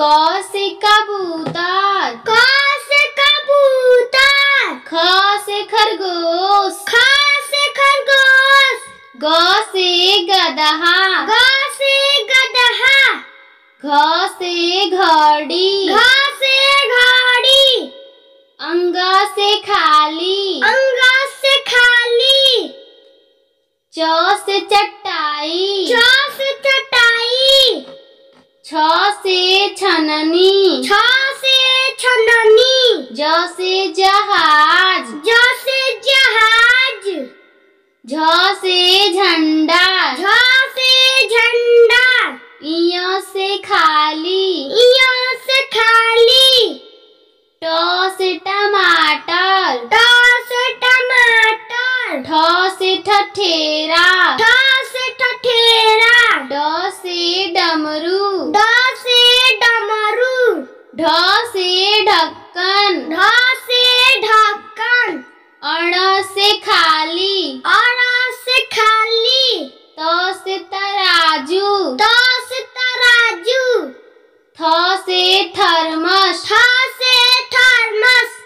क से कबूतर क से कबूतर ख से खरगोश ख से खरगोश ग से गदहा ग से गदहा घ से घड़ी घ से घड़ी अंग से खाली अंग से खाली च से चट्टाई च से छ से छननी छ से छननी ज से जहाज ज से जहाज झ से झंडा झ से झंडा इय से खाली इय से खाली ट से टमाटर ट से टमाटर ठ से ठठेरा ठ से ठठेरा से ढक्कन ढ से ढक्कन अण से खाली अण से खाली त से तराजू त से तराजू थ से थर्मस थ से थर्मस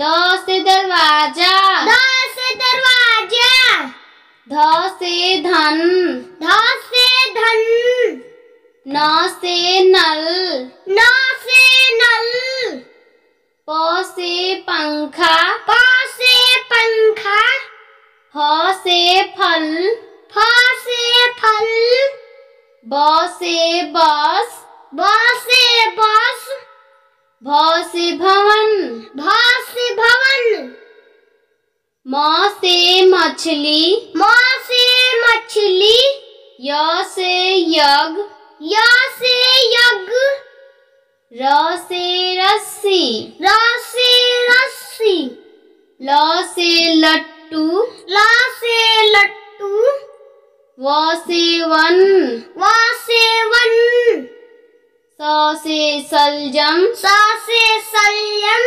द से दरवाजा द से दरवाजा ध से धन ध से धन न से नल न से पंखा प से पंखा ह से फल फ से फल ब से बस ब से बस भ से भवन भ से भवन म से मछली म से मछली य से यज्ञ य से यज्ञ र से रस्सी र ल से लट्टू ल से लट्टू व से वन व से वन स से सलजम स से सलजम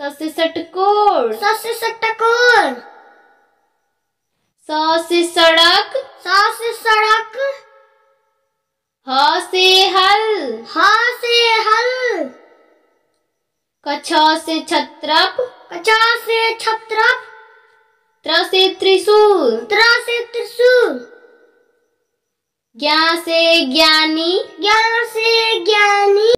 स से सटकोर स से सटकोर स से सड़क स से सड़क ह से हल ह से हल कछ से छत्रप पचास से छत्र त्र से त्रिशूल त्र से त्रिशूल ज्ञान से ज्ञानी ज्ञान से ज्ञानी